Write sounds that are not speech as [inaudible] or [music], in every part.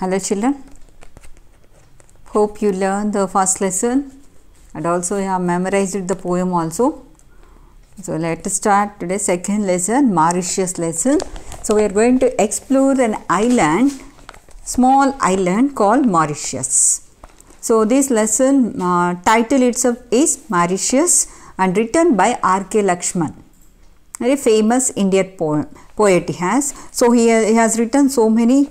Hello children. Hope you learned the first lesson and also you have memorized the poem also. So let us start today second lesson Mauritius lesson. So we are going to explore an island small island called Mauritius. So this lesson uh, title itself is Mauritius and written by R.K. Lakshman. Very famous Indian poem, poet he has. So he, he has written so many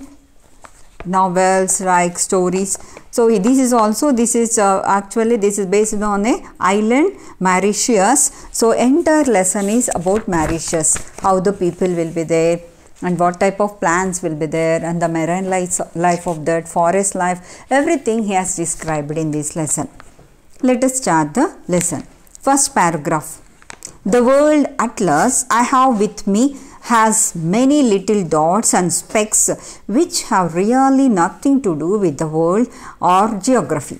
novels like stories so this is also this is uh, actually this is based on a island mauritius so entire lesson is about mauritius how the people will be there and what type of plants will be there and the marine life, life of that forest life everything he has described in this lesson let us start the lesson first paragraph the world atlas i have with me has many little dots and specks which have really nothing to do with the world or geography.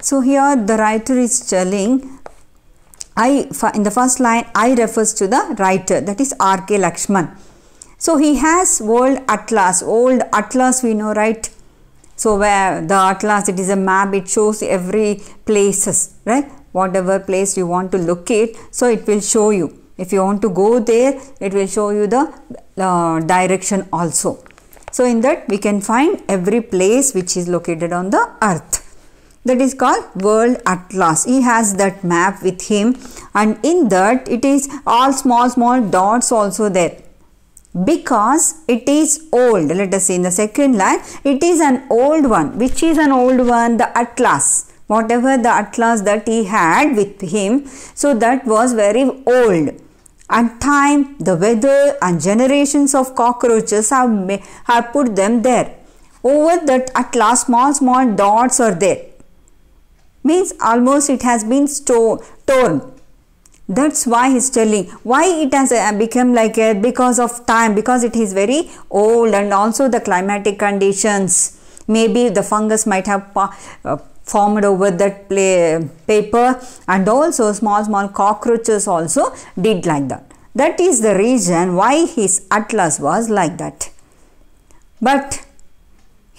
So here the writer is telling I in the first line I refers to the writer that is R.K. Lakshman. So he has world atlas, old atlas we know right. So where the atlas it is a map it shows every places right whatever place you want to locate so it will show you if you want to go there, it will show you the uh, direction also. So in that we can find every place which is located on the earth. That is called World Atlas. He has that map with him and in that it is all small small dots also there. Because it is old. Let us see in the second line. It is an old one. Which is an old one? The Atlas. Whatever the Atlas that he had with him. So that was very old and time, the weather and generations of cockroaches have, have put them there. Over that at last, small small dots are there. Means almost it has been torn. That's why he's telling why it has uh, become like it because of time because it is very old and also the climatic conditions. Maybe the fungus might have uh, formed over that play, paper and also small small cockroaches also did like that. That is the reason why his atlas was like that. But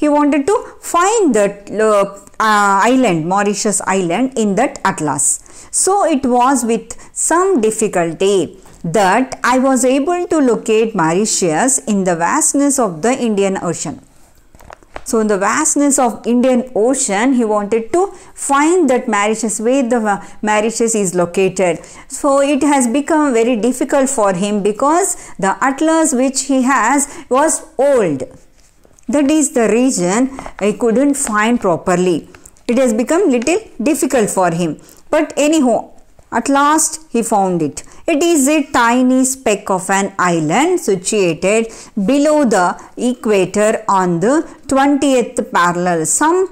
he wanted to find that uh, uh island, Mauritius island in that atlas. So it was with some difficulty that I was able to locate Mauritius in the vastness of the Indian Ocean. So in the vastness of Indian Ocean, he wanted to find that Mauritius, where the uh, Mauritius is located. So it has become very difficult for him because the atlas which he has was old. That is the reason he couldn't find properly. It has become little difficult for him. But anyhow, at last he found it. It is a tiny speck of an island situated below the equator on the 20th parallel, some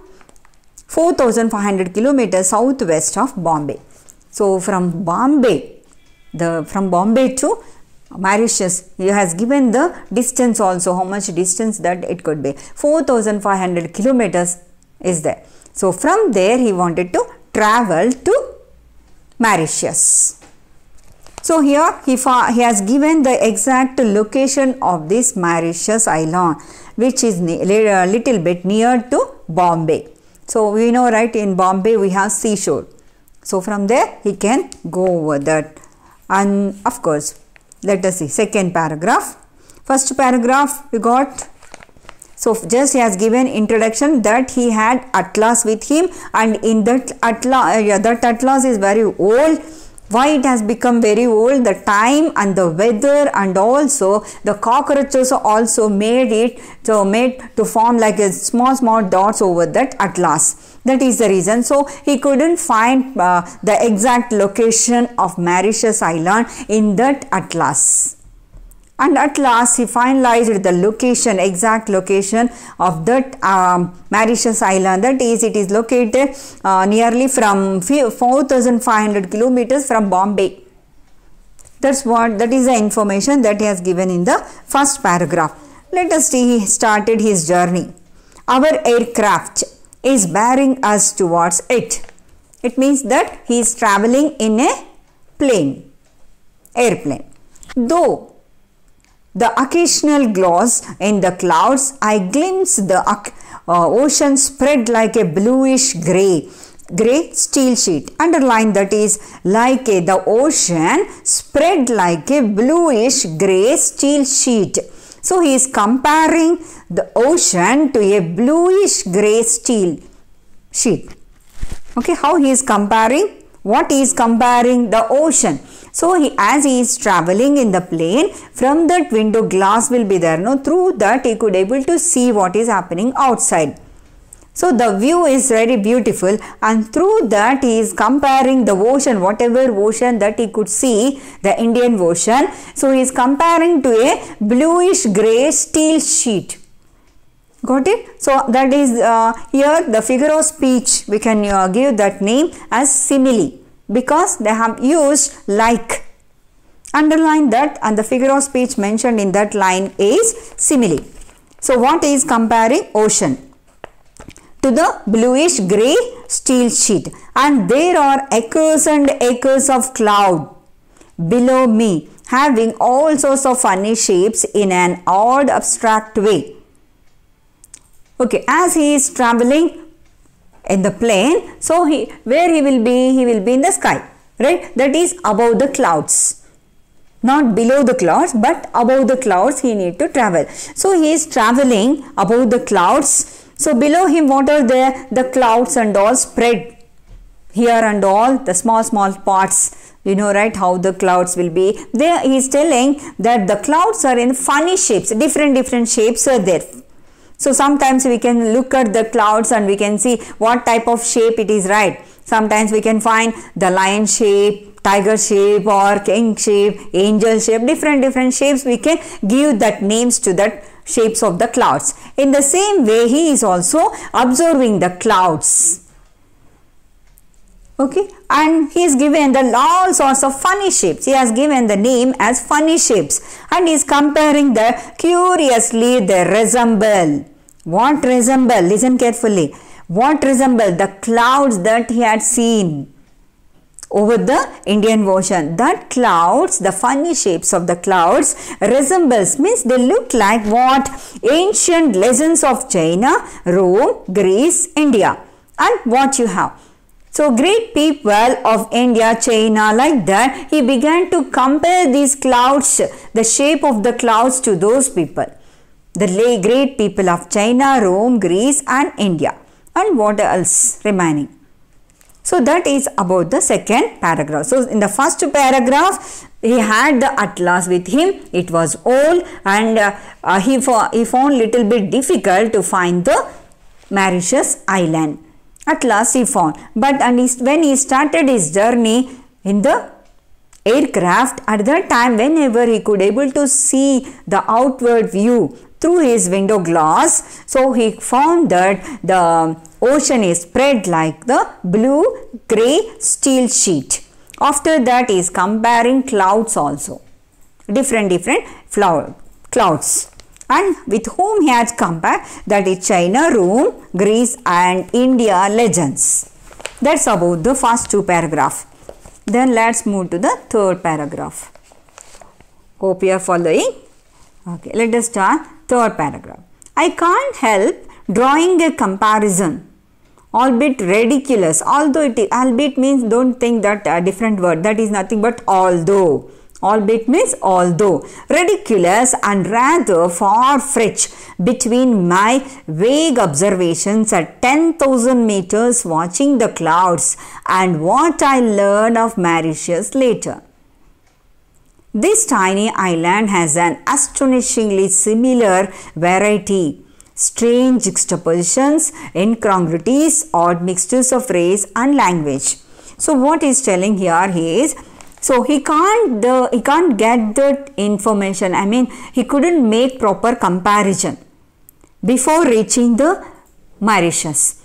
4500 kilometers southwest of Bombay. So from Bombay, the from Bombay to Mauritius, he has given the distance also, how much distance that it could be. 4500 kilometers is there. So from there he wanted to travel to Mauritius. So here he, he has given the exact location of this Mauritius island which is a uh, little bit near to Bombay. So we know right in Bombay we have seashore. So from there he can go over that and of course let us see second paragraph. First paragraph we got so just he has given introduction that he had atlas with him and in that atlas, uh, yeah, that atlas is very old why it has become very old the time and the weather and also the cockroaches also made it to made to form like a small small dots over that atlas that is the reason so he couldn't find uh, the exact location of mauritius island in that atlas and at last he finalized the location exact location of that um, Mauritius island that is it is located uh, nearly from 4500 kilometers from Bombay that's what that is the information that he has given in the first paragraph let us see he started his journey our aircraft is bearing us towards it it means that he is traveling in a plane airplane though the occasional gloss in the clouds, I glimpse the uh, ocean spread like a bluish gray gray steel sheet. Underline that is like a, the ocean spread like a bluish gray steel sheet. So he is comparing the ocean to a bluish gray steel sheet. Okay, how he is comparing? What he is comparing? The ocean. So he, as he is traveling in the plane, from that window glass will be there. No, through that he could able to see what is happening outside. So the view is very beautiful and through that he is comparing the ocean, whatever ocean that he could see, the Indian Ocean. So he is comparing to a bluish grey steel sheet. Got it? So that is uh, here the figure of speech we can uh, give that name as simile because they have used like. Underline that and the figure of speech mentioned in that line is simile. So what is comparing ocean? To the bluish grey steel sheet and there are acres and acres of cloud below me having all sorts of funny shapes in an odd abstract way. Okay, as he is traveling in the plane. So, he, where he will be? He will be in the sky, right? That is above the clouds. Not below the clouds, but above the clouds he need to travel. So, he is traveling above the clouds. So, below him what are there? The clouds and all spread here and all the small small parts you know right how the clouds will be there he is telling that the clouds are in funny shapes different different shapes are there so sometimes we can look at the clouds and we can see what type of shape it is, right? Sometimes we can find the lion shape, tiger shape or king shape, angel shape, different different shapes we can give that names to that shapes of the clouds. In the same way he is also observing the clouds okay and he is given the all sorts of funny shapes he has given the name as funny shapes and he is comparing the curiously they resemble what resemble listen carefully what resemble the clouds that he had seen over the Indian Ocean. That clouds, the funny shapes of the clouds resembles means they look like what ancient legends of China, Rome, Greece, India. And what you have? So great people of India, China like that, he began to compare these clouds, the shape of the clouds to those people. The great people of China, Rome, Greece and India. And what else remaining? So that is about the second paragraph. So in the first paragraph, he had the atlas with him. It was old and uh, uh, he, he found little bit difficult to find the Mauritius island. At last he found. But and he, when he started his journey in the aircraft, at that time whenever he could able to see the outward view through his window glass, so he found that the ocean is spread like the blue-gray steel sheet. After that he is comparing clouds also. Different different flower, clouds and with whom he has compared that is China, Rome, Greece and India legends. That's about the first two paragraph. Then let's move to the third paragraph. Hope you are following. Okay, let us start third paragraph. I can't help drawing a comparison albeit ridiculous although it is albeit means don't think that a different word that is nothing but although Albeit means although, ridiculous and rather far-fetched between my vague observations at 10,000 meters watching the clouds and what I learn of Mauritius later. This tiny island has an astonishingly similar variety strange juxtapositions, incongruities, odd mixtures of race and language. So what he is telling here is. he so he can't the he can't get that information. I mean he couldn't make proper comparison before reaching the Mauritius.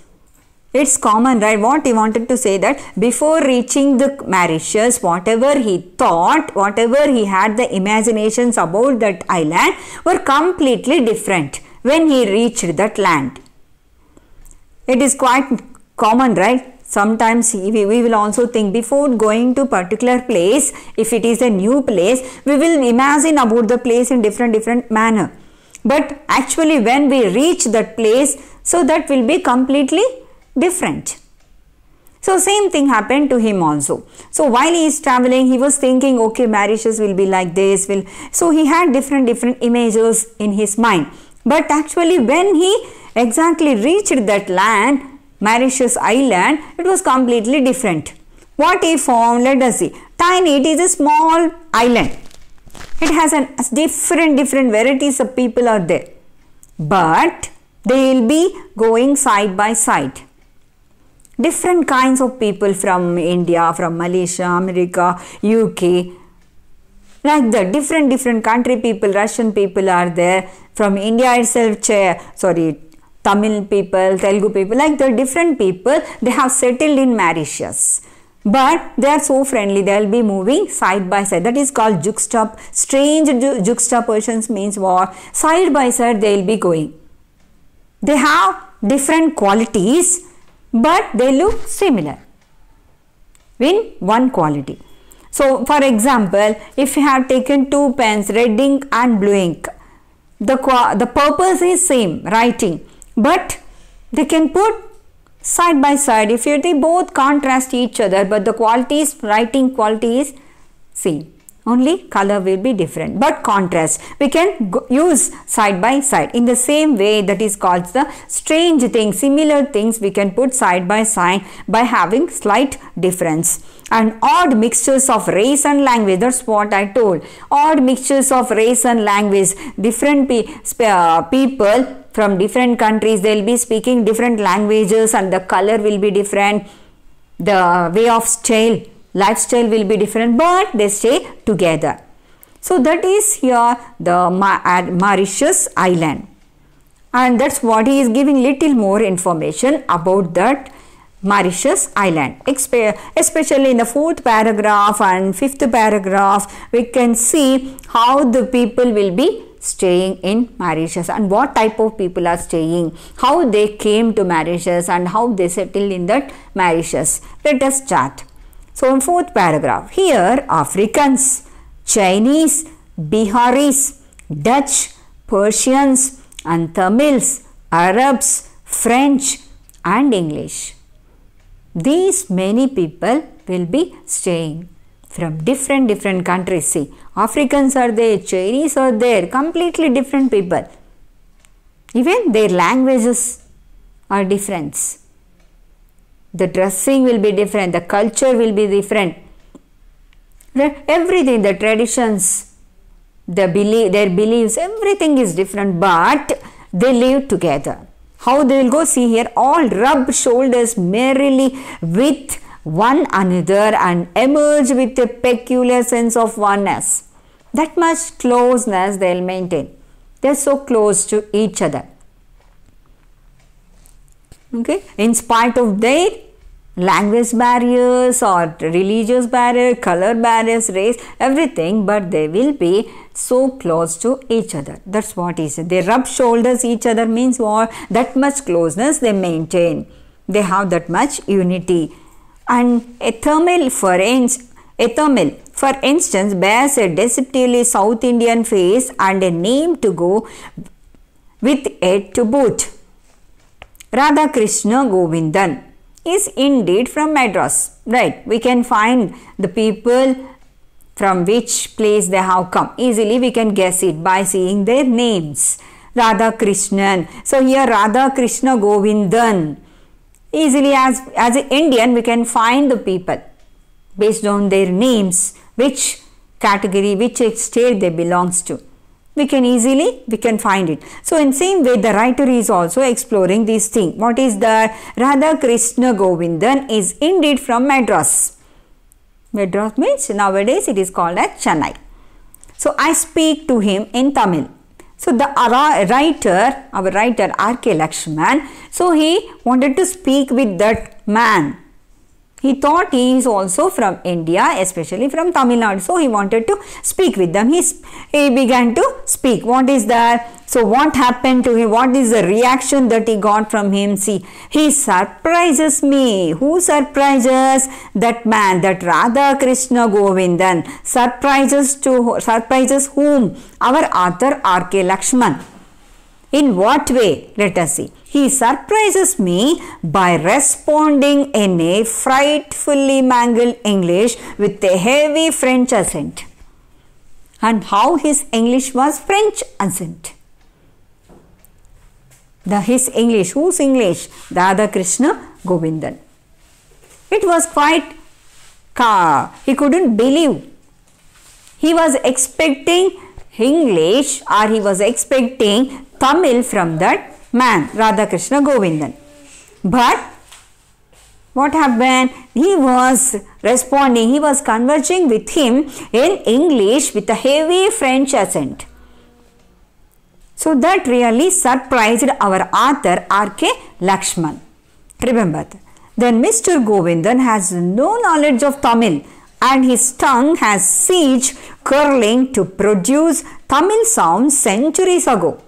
It's common, right? What he wanted to say that before reaching the Mauritius, whatever he thought, whatever he had the imaginations about that island were completely different when he reached that land. It is quite common, right? sometimes we, we will also think before going to particular place if it is a new place we will imagine about the place in different different manner but actually when we reach that place so that will be completely different so same thing happened to him also. So while he is traveling, he was thinking, okay, marriages will be like this. Will so he had different different images in his mind. But actually, when he exactly reached that land, Mauritius island, it was completely different. What he found, let us see. Tiny, it is a small island. It has an different, different varieties of people are there. But they will be going side by side. Different kinds of people from India, from Malaysia, America, UK, like that different different country people russian people are there from india itself sorry Tamil people, Telugu people, like the different people, they have settled in Mauritius. But they are so friendly, they will be moving side by side. That is called juxtap. Strange ju juxtapositions means what? Side by side they will be going. They have different qualities, but they look similar in one quality. So, for example, if you have taken two pens, red ink and blue ink, the, the purpose is same, writing but they can put side by side if they both contrast each other but the qualities writing quality is same only color will be different but contrast we can go, use side by side in the same way that is called the strange thing. similar things we can put side by side by having slight difference and odd mixtures of race and language that's what i told odd mixtures of race and language different pe uh, people from different countries they'll be speaking different languages and the color will be different the way of style lifestyle will be different but they stay together so that is here the Mauritius island and that's what he is giving little more information about that Mauritius Island. Especially in the fourth paragraph and fifth paragraph, we can see how the people will be staying in Mauritius and what type of people are staying, how they came to Mauritius and how they settled in that Mauritius. Let us start. So, in fourth paragraph, here Africans, Chinese, Biharis, Dutch, Persians and Tamils, Arabs, French and English. These many people will be staying from different different countries. See, Africans are there, Chinese are there, completely different people. Even their languages are different. The dressing will be different, the culture will be different. Everything, the traditions, the belief, their beliefs, everything is different, but they live together. How they will go? See here, all rub shoulders merrily with one another and emerge with a peculiar sense of oneness. That much closeness they'll maintain. They're so close to each other. Okay, in spite of their language barriers or religious barrier, color barriers, race, everything, but they will be so close to each other. That's what is it. They rub shoulders each other means what? That much closeness they maintain. They have that much unity. And ethermel for instance, ethermel for instance bears a deceptively South Indian face and a name to go with it to boot. Radha Krishna Govindan is indeed from Madras, right? We can find the people from which place they have come. Easily we can guess it by seeing their names. Radha Krishnan. So here Radha Krishna Govindan. Easily as, as an Indian we can find the people based on their names, which category, which state they belongs to we can easily we can find it so in same way the writer is also exploring this thing what is the radha krishna govindan is indeed from madras madras means nowadays it is called as chennai so i speak to him in tamil so the writer our writer rk lakshman so he wanted to speak with that man he thought he is also from India, especially from Tamil Nadu. So he wanted to speak with them. He, he began to speak. What is that? So what happened to him? What is the reaction that he got from him? See, he surprises me. Who surprises? That man, that Radha Krishna Govindan. Surprises to surprises whom? Our author R.K. Lakshman. In what way? Let us see. He surprises me by responding in a frightfully mangled English with a heavy French accent. And how his English was French accent. The his English, whose English? Dada Krishna Govindan. It was quite car. He couldn't believe. He was expecting English or he was expecting come ill from that man Radhakrishna Govindan. But what happened? He was responding, he was conversing with him in English with a heavy French accent. So that really surprised our author R.K. Lakshman. Remember, then Mr. Govindan has no knowledge of Tamil and his tongue has siege curling to produce Tamil sounds centuries ago.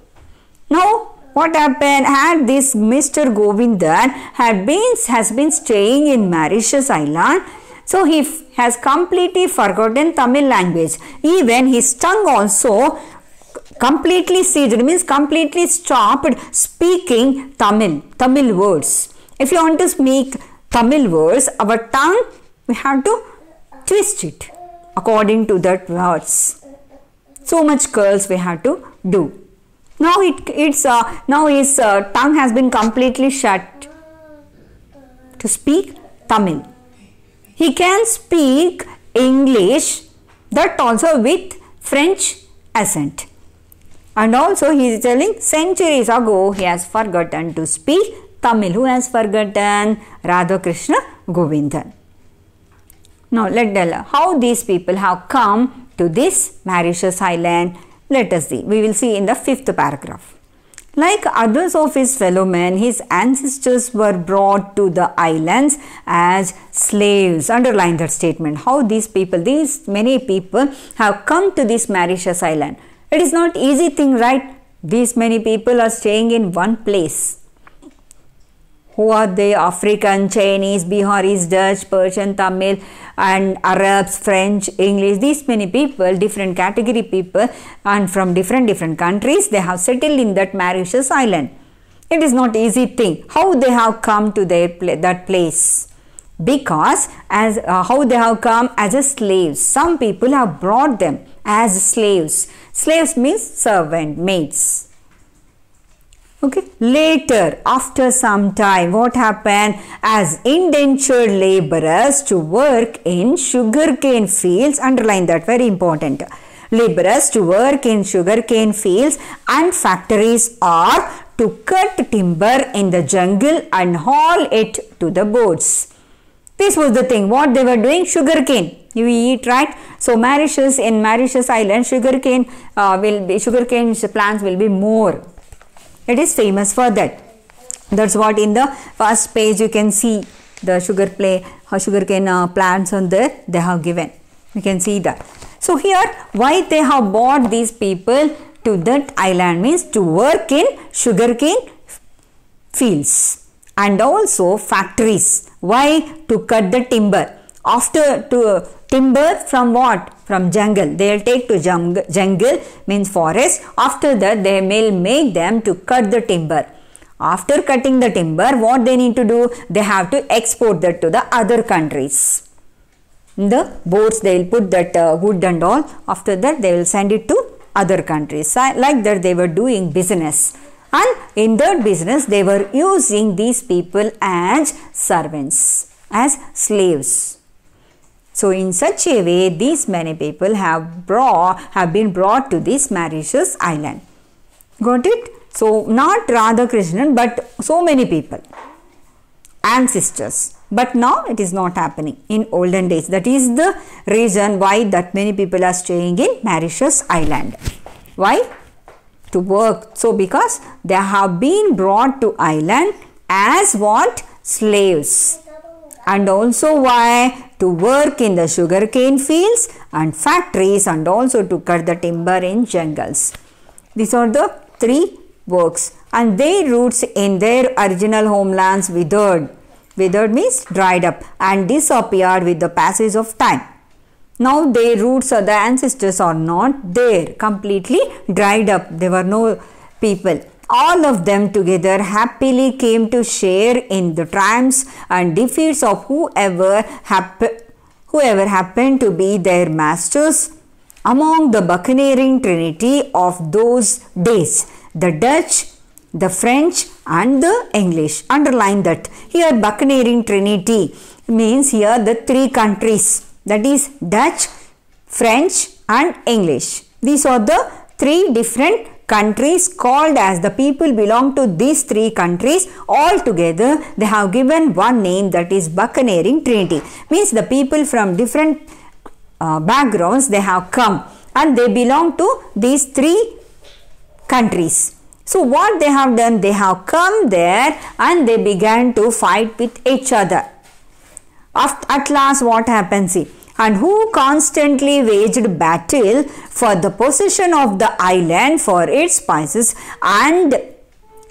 Now, what happened? Had this Mr. Govindan had been, has been staying in Mauritius Island, so he has completely forgotten Tamil language. Even his tongue also completely ceased, means completely stopped speaking Tamil, Tamil words. If you want to speak Tamil words, our tongue, we have to twist it according to that words. So much curls we have to do. Now it it's uh, now his uh, tongue has been completely shut to speak Tamil. He can speak English that also with French accent. And also he is telling centuries ago he has forgotten to speak Tamil. Who has forgotten? Radhakrishna Govindan. Now let us uh, how these people have come to this Mauritius island let us see. We will see in the fifth paragraph. Like others of his fellow men, his ancestors were brought to the islands as slaves. Underline that statement. How these people, these many people have come to this Mauritius island. It is not easy thing, right? These many people are staying in one place who are they? African, Chinese, Biharis, Dutch, Persian, Tamil, and Arabs, French, English. These many people, different category people, and from different different countries, they have settled in that Mauritius island. It is not easy thing how they have come to their that place because as uh, how they have come as a slaves some people have brought them as slaves slaves means servant maids okay later after some time what happened as indentured laborers to work in sugarcane fields underline that very important laborers to work in sugarcane fields and factories are to cut timber in the jungle and haul it to the boats this was the thing what they were doing sugarcane you eat right so mauritius in mauritius island sugarcane uh, will be sugarcane plants will be more it is famous for that. That's what in the first page you can see the sugar play, uh, sugarcane uh, plants on there they have given. You can see that. So here why they have brought these people to that island means to work in sugarcane fields and also factories. Why? To cut the timber after to timber from what? From jungle. They'll take to jungle, jungle means forest. After that they will make them to cut the timber. After cutting the timber, what they need to do? They have to export that to the other countries. In the boats they will put that uh, wood and all. After that they will send it to other countries. Like that they were doing business. And in that business they were using these people as servants, as slaves. So in such a way these many people have brought have been brought to this Mauritius island. Got it? So not Radha Krishna, but so many people ancestors. But now it is not happening in olden days. That is the reason why that many people are staying in Mauritius island. Why? To work. So because they have been brought to island as what? Slaves and also why to work in the sugarcane fields and factories and also to cut the timber in jungles. These are the three works and their roots in their original homelands withered. Withered means dried up and disappeared with the passage of time. Now their roots or the ancestors are not there, completely dried up. There were no people all of them together happily came to share in the triumphs and defeats of whoever, hap- whoever happened to be their masters among the buccaneering trinity of those days the Dutch, the French, and the English. Underline that. Here, buccaneering trinity means here the three countries that is, Dutch, French, and English. These are the three different countries called as the people belong to these three countries all together they have given one name that is buccaneering trinity means the people from different uh, backgrounds they have come and they belong to these three countries so what they have done they have come there and they began to fight with each other at last what happens see and who constantly waged battle for the possession of the island for its spices and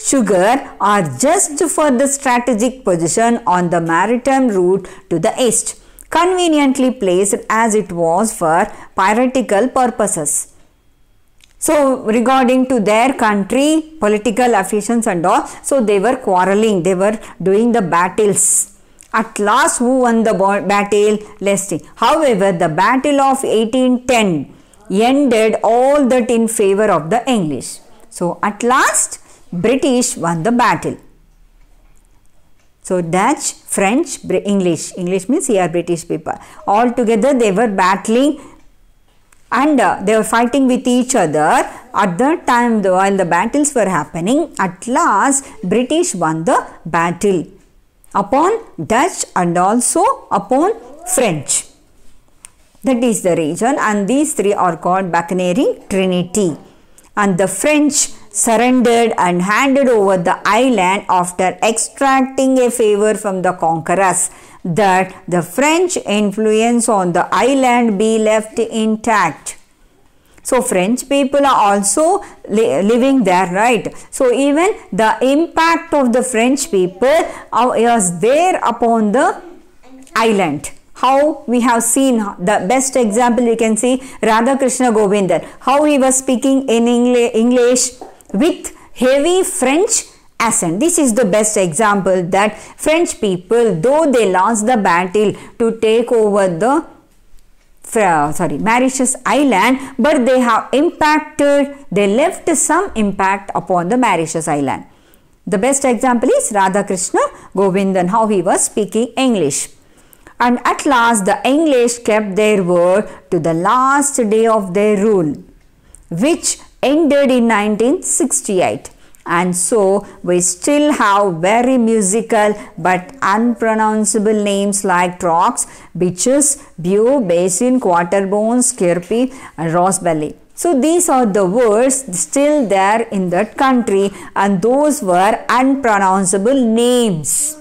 sugar are just for the strategic position on the maritime route to the east, conveniently placed as it was for piratical purposes. So, regarding to their country, political affections and all, so they were quarreling, they were doing the battles at last who won the battle lasting. However, the Battle of 1810 ended all that in favor of the English. So at last, British won the battle. So Dutch, French, English. English means here British people. All together they were battling and uh, they were fighting with each other. At that time, while the battles were happening, at last British won the battle upon Dutch and also upon French. That is the reason and these three are called Buccaneering Trinity. And the French surrendered and handed over the island after extracting a favor from the conquerors that the French influence on the island be left intact. So French people are also li living there, right? So even the impact of the French people was uh, there upon the island how we have seen uh, the best example you can see Radha Krishna Govindar how he was speaking in English with heavy French accent this is the best example that French people though they lost the battle to take over the sorry Mauritius island but they have impacted they left some impact upon the Mauritius island. The best example is Radhakrishna Krishna Govindan. how he was speaking English. And at last the English kept their word to the last day of their rule which ended in 1968 and so we still have very musical but unpronounceable names like rocks, beaches, bew, basin, quarterbones, kirpy, and belly So these are the words still there in that country and those were unpronounceable names.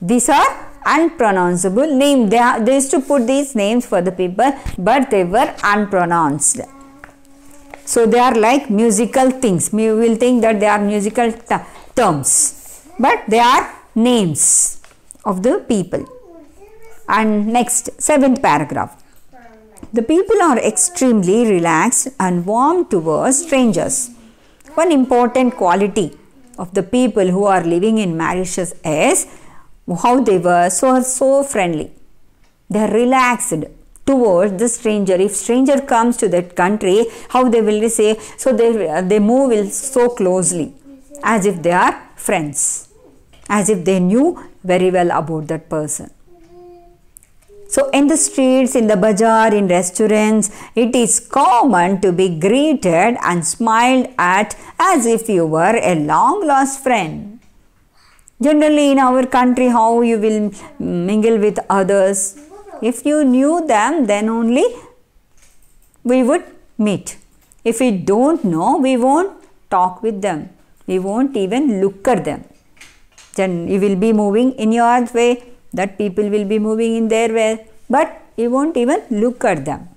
These are unpronounceable name. They, are, they used to put these names for the people but they were unpronounced. So they are like musical things. We will think that they are musical terms. But they are names of the people. And next, seventh paragraph. The people are extremely relaxed and warm towards strangers. One important quality of the people who are living in Mauritius is how they were so, so friendly. They are relaxed towards the stranger if stranger comes to that country how they will say so they they move so closely as if they are friends as if they knew very well about that person so in the streets in the bazaar in restaurants it is common to be greeted and smiled at as if you were a long lost friend generally in our country how you will mingle with others if you knew them, then only we would meet. If we don't know, we won't talk with them. We won't even look at them. Then you will be moving in your way, that people will be moving in their way, but you won't even look at them.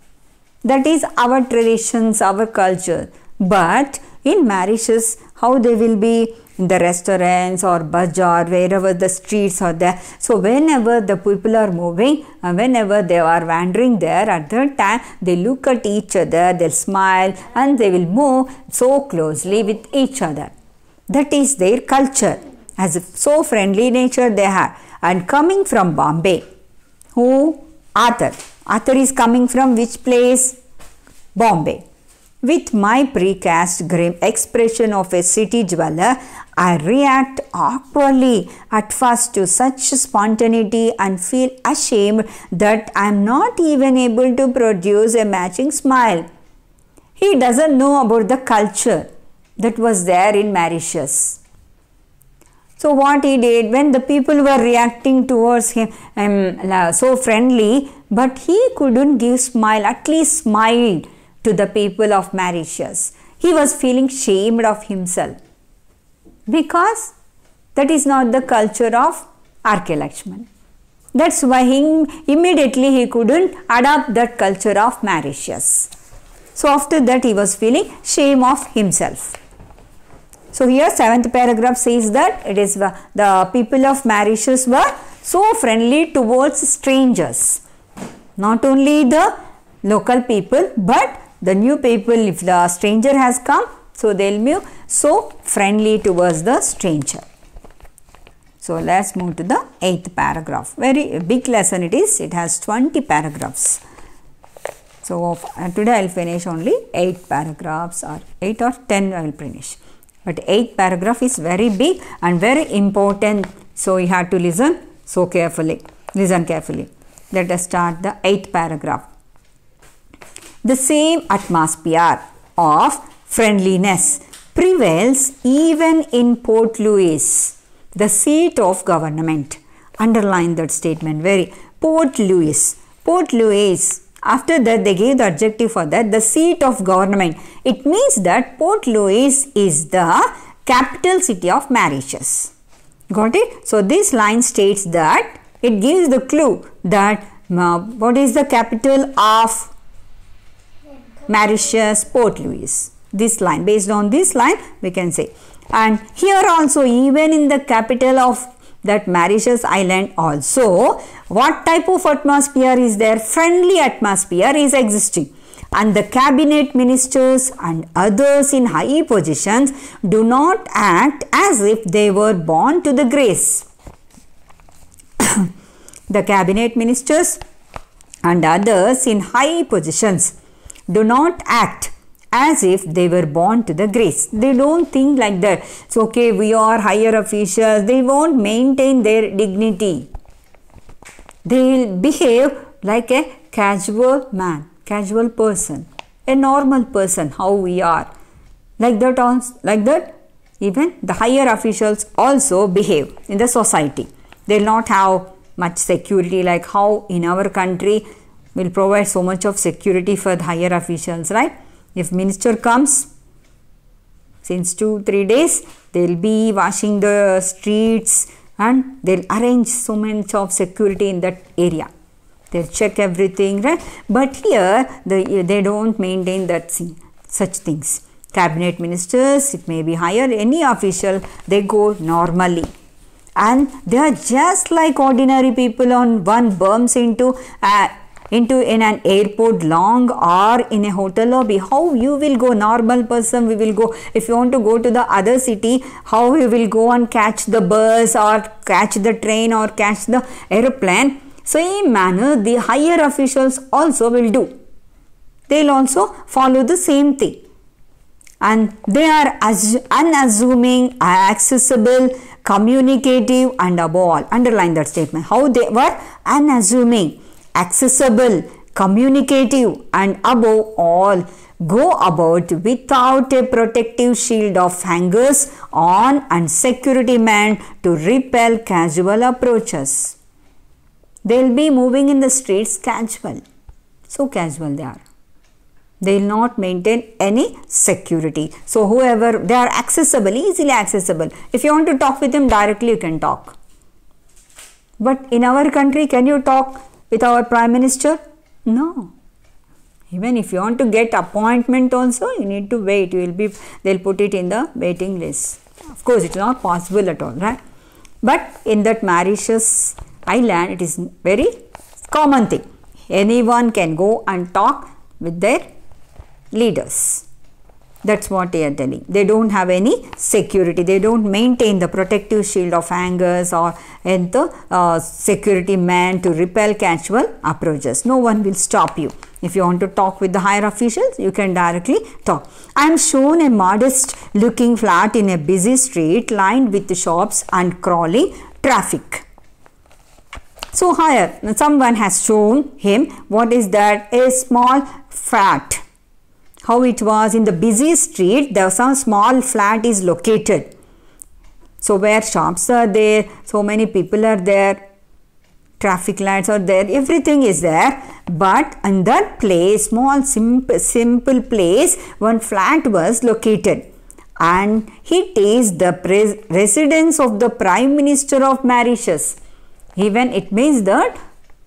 That is our traditions, our culture. But in Mauritius, how they will be in the restaurants or bazaar, wherever the streets are there. So whenever the people are moving, uh, whenever they are wandering there, at that time they look at each other, they'll smile and they will move so closely with each other. That is their culture. As if so friendly nature they have. And coming from Bombay, who? Arthur. Arthur is coming from which place? Bombay. With my precast grim expression of a city dweller, I react awkwardly at first to such spontaneity and feel ashamed that I am not even able to produce a matching smile. He doesn't know about the culture that was there in Mauritius. So, what he did when the people were reacting towards him um, so friendly, but he couldn't give smile, at least smiled to the people of Mauritius. He was feeling shamed of himself because that is not the culture of R.K. That's why he, immediately he couldn't adopt that culture of Mauritius. So after that he was feeling shame of himself. So here seventh paragraph says that it is the people of Mauritius were so friendly towards strangers. Not only the local people but the new people if the stranger has come so they'll be so friendly towards the stranger so let's move to the eighth paragraph very big lesson it is it has 20 paragraphs so uh, today i'll finish only eight paragraphs or eight or ten i will finish but eight paragraph is very big and very important so you have to listen so carefully listen carefully let us start the eighth paragraph the same atmosphere of friendliness prevails even in Port Louis, the seat of government. Underline that statement very. Port Louis. Port Louis. After that, they gave the adjective for that, the seat of government. It means that Port Louis is the capital city of Mauritius. Got it? So, this line states that it gives the clue that uh, what is the capital of Mauritius, Port Louis. This line, based on this line, we can say. And here also, even in the capital of that Mauritius island also, what type of atmosphere is there? Friendly atmosphere is existing and the cabinet ministers and others in high positions do not act as if they were born to the grace. [coughs] the cabinet ministers and others in high positions do not act as if they were born to the grace. They don't think like that. So, okay, we are higher officials. They won't maintain their dignity. They will behave like a casual man, casual person, a normal person, how we are. Like that, On like that, even the higher officials also behave in the society. They will not have much security like how in our country will provide so much of security for the higher officials, right? If minister comes, since two, three days, they'll be washing the streets and they'll arrange so much of security in that area. They'll check everything, right? But here, they, they don't maintain that thing, such things. Cabinet ministers, it may be higher, any official, they go normally and they are just like ordinary people on one bumps into uh, into in an airport long or in a hotel lobby how you will go normal person we will go if you want to go to the other city how you will go and catch the bus or catch the train or catch the aeroplane same manner the higher officials also will do they'll also follow the same thing and they are unassuming, accessible, communicative, and above all. Underline that statement. How they were unassuming accessible, communicative, and above all, go about without a protective shield of hangers on and security men to repel casual approaches. They'll be moving in the streets casual. So casual they are. They will not maintain any security. So whoever, they are accessible, easily accessible. If you want to talk with them directly, you can talk. But in our country, can you talk with our prime minister? No. Even if you want to get appointment also, you need to wait. You will be they'll put it in the waiting list. Of course, it's not possible at all, right? But in that Mauritius island, it is very common thing. Anyone can go and talk with their leaders. That's what they are telling. They don't have any security. They don't maintain the protective shield of hangers or and the uh, security man to repel casual approaches. No one will stop you. If you want to talk with the higher officials, you can directly talk. I am shown a modest looking flat in a busy street lined with shops and crawling traffic. So higher, someone has shown him what is that? A small flat how it was in the busy street there some small flat is located so where shops are there so many people are there traffic lights are there everything is there but in that place small simple, simple place one flat was located and it is the residence of the prime minister of mauritius even it means that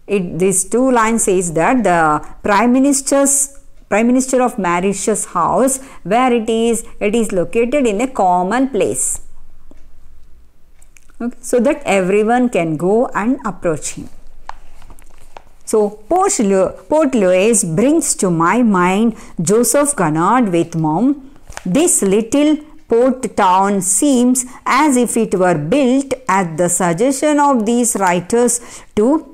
it, these two lines says that the prime minister's prime minister of Mauritius house where it is it is located in a common place okay, so that everyone can go and approach him so Port, Lu Port Louis brings to my mind Joseph Gannard with mom this little port town seems as if it were built at the suggestion of these writers to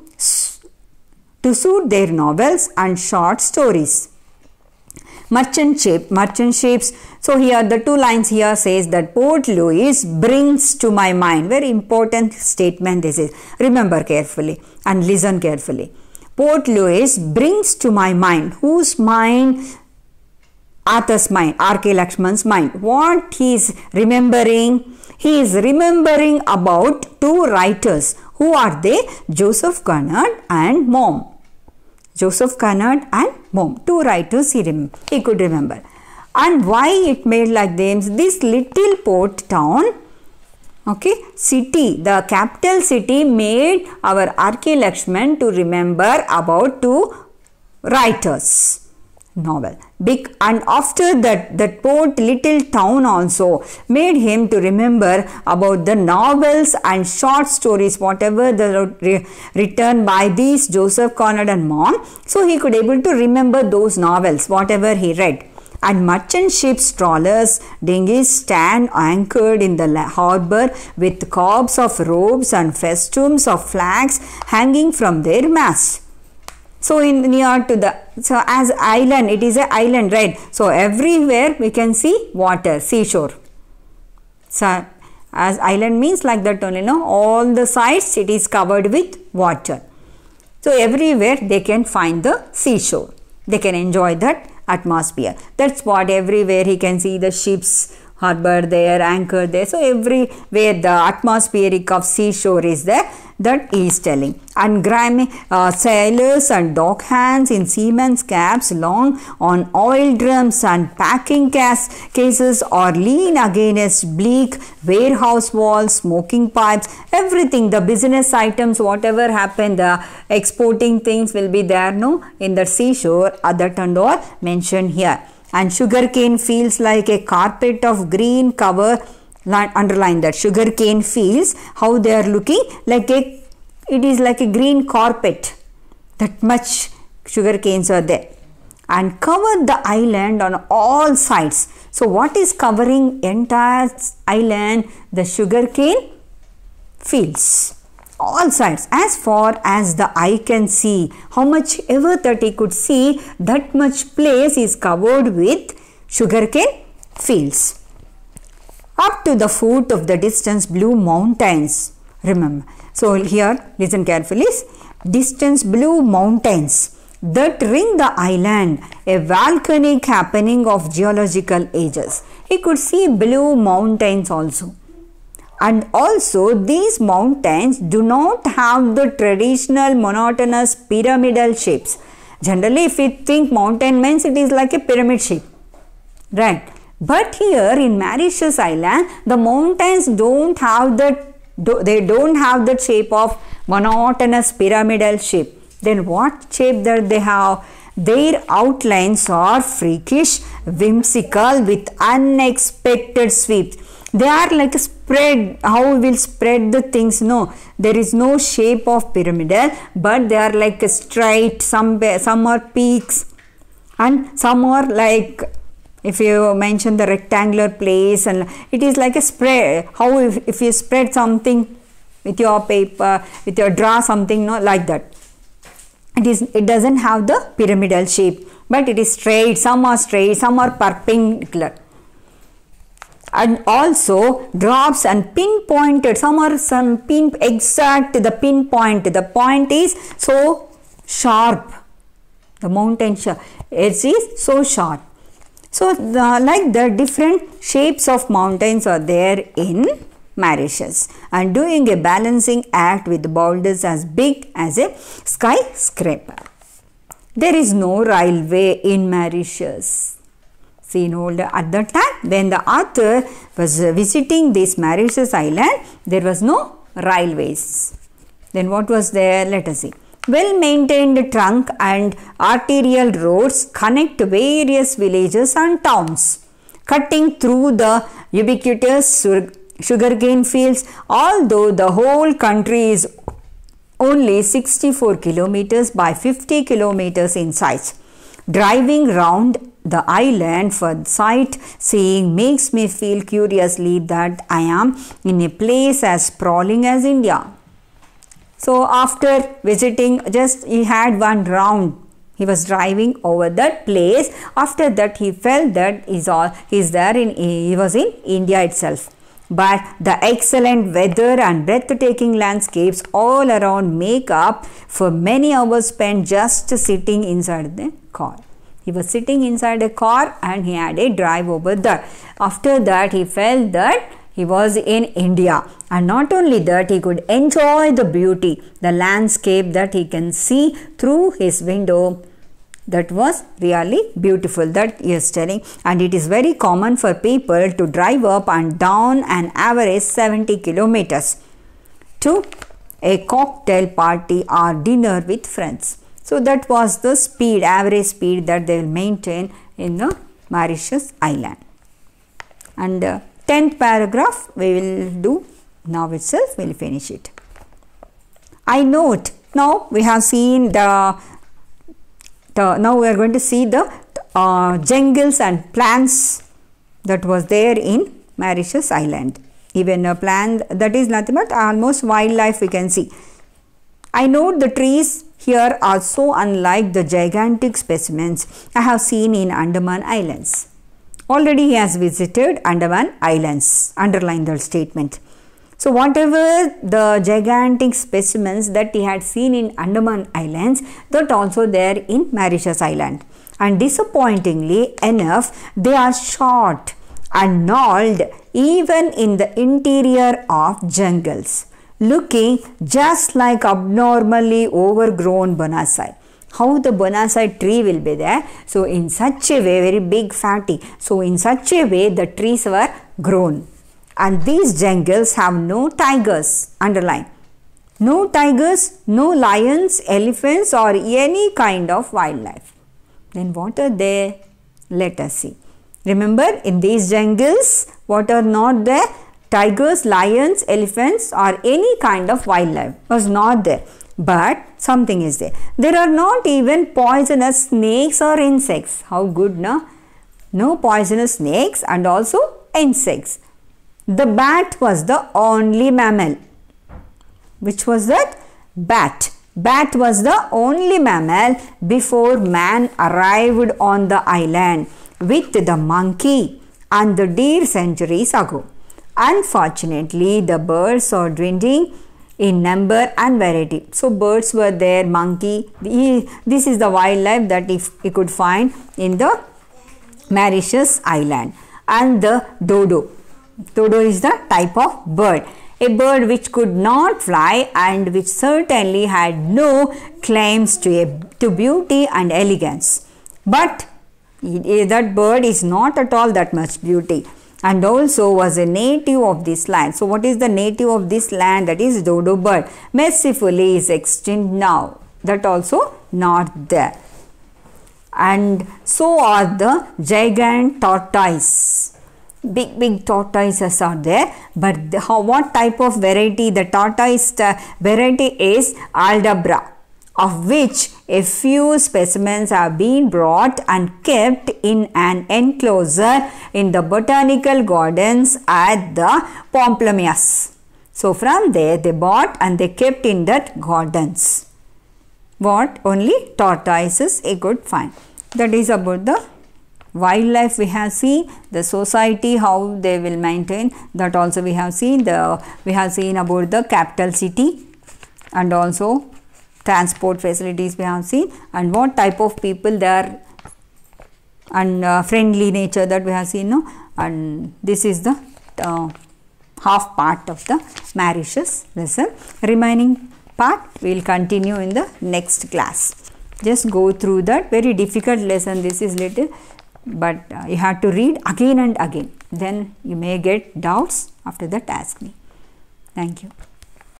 to suit their novels and short stories merchant ship, merchant ships. So here the two lines here says that Port Louis brings to my mind. Very important statement this is. Remember carefully and listen carefully. Port Louis brings to my mind. Whose mind? Arthur's mind, R.K. Lakshman's mind. What he is remembering? He is remembering about two writers. Who are they? Joseph Conard and Mom. Joseph Conard and Boom, to write to see him. He could remember. And why it made like This little port town, okay, city, the capital city made our R.K. Lakshman to remember about two writers novel. Big and after that, that port little town also made him to remember about the novels and short stories, whatever the written by these Joseph Conrad and Mom. So he could able to remember those novels, whatever he read and merchant ships, trawlers, dinghies stand anchored in the harbour with cobs of ropes and festoons of flags hanging from their masts so in near to the so as island it is a island right so everywhere we can see water seashore so as island means like that only no all the sides it is covered with water so everywhere they can find the seashore they can enjoy that atmosphere that's what everywhere he can see the ships harbor there, anchor there. So everywhere the atmospheric of seashore is there That is telling. And grimy, uh, sailors and dock hands in seamen's caps long on oil drums and packing cas cases or lean against bleak warehouse walls, smoking pipes, everything, the business items, whatever happened, the exporting things will be there, no, in the seashore, other and all mentioned here and sugarcane fields like a carpet of green cover underline that sugarcane fields how they are looking like a it is like a green carpet that much sugar canes are there and covered the island on all sides so what is covering entire island the sugarcane fields all sides as far as the eye can see. How much ever that he could see, that much place is covered with sugarcane fields. Up to the foot of the distance blue mountains. Remember. So here, listen carefully. Distance blue mountains that ring the island, a volcanic happening of geological ages. He could see blue mountains also. And also these mountains do not have the traditional monotonous pyramidal shapes. Generally if we think mountain means it is like a pyramid shape. Right. But here in Mauritius Island, the mountains don't have the they don't have that shape of monotonous pyramidal shape. Then what shape that they have? Their outlines are freakish, whimsical with unexpected sweeps they are like spread how we will spread the things no there is no shape of pyramidal but they are like straight some some are peaks and some are like if you mention the rectangular place and it is like a spread how if, if you spread something with your paper with your draw something no like that it is it doesn't have the pyramidal shape but it is straight some are straight some are perpendicular and also drops and pinpointed some are some pin exact the pinpoint the point is so sharp the mountain edge is so sharp so the, like the different shapes of mountains are there in Mauritius and doing a balancing act with boulders as big as a skyscraper. There is no railway in Mauritius. Seenold. At that time, when the Arthur was visiting this Mauritius island, there was no railways. Then what was there? Let us see. Well maintained trunk and arterial roads connect various villages and towns, cutting through the ubiquitous sugarcane fields. Although the whole country is only 64 kilometers by 50 kilometers in size. Driving round the island for sightseeing makes me feel curiously that I am in a place as sprawling as India. So after visiting, just he had one round. He was driving over that place. After that, he felt that he's all he's there in he was in India itself. But the excellent weather and breathtaking landscapes all around make up for many hours spent just sitting inside them car. He was sitting inside a car and he had a drive over there. After that, he felt that he was in India. And not only that, he could enjoy the beauty, the landscape that he can see through his window that was really beautiful that he is telling and it is very common for people to drive up and down an average 70 kilometers to a cocktail party or dinner with friends so that was the speed, average speed that they will maintain in the Mauritius island. And uh, 10th paragraph we will do now itself, we will finish it. I note now we have seen the, the now we are going to see the uh, jungles and plants that was there in Mauritius island. Even a plant that is nothing but almost wildlife we can see. I note the trees here are so unlike the gigantic specimens I have seen in Andaman Islands. Already he has visited Andaman Islands, underline the statement. So whatever the gigantic specimens that he had seen in Andaman Islands, that also there in Mauritius Island. And disappointingly enough, they are short and gnarled even in the interior of jungles looking just like abnormally overgrown bonacea how the bonacea tree will be there. So in such a way, very big fatty. So in such a way, the trees were grown. And these jungles have no tigers, underline. No tigers, no lions, elephants or any kind of wildlife. Then what are there? Let us see. Remember in these jungles, what are not there? tigers, lions, elephants or any kind of wildlife was not there. But something is there. There are not even poisonous snakes or insects. How good, no? No poisonous snakes and also insects. The bat was the only mammal. Which was that? Bat. Bat was the only mammal before man arrived on the island with the monkey and the deer centuries ago. Unfortunately, the birds are dwindling in number and variety. So birds were there, monkey. This is the wildlife that if you could find in the Mauritius Island. And the dodo. Dodo is the type of bird. A bird which could not fly and which certainly had no claims to, a, to beauty and elegance. But eh, that bird is not at all that much beauty and also was a native of this land. So what is the native of this land? That is dodo bird. Mercifully is extinct now. That also not there. And so are the giant tortoise. Big big tortoises are there, but the, how, what type of variety the tortoise uh, variety is Aldabra of which a few specimens have been brought and kept in an enclosure in the botanical gardens at the Pomplomius. So from there they bought and they kept in that gardens. What only tortoises a good find. That is about the wildlife we have seen the society how they will maintain that also we have seen the we have seen about the capital city and also transport facilities we have seen and what type of people they are and uh, friendly nature that we have seen no? and this is the uh, half part of the Mauritius lesson. Remaining part we will continue in the next class. Just go through that very difficult lesson this is little but uh, you have to read again and again then you may get doubts after that ask me. Thank you.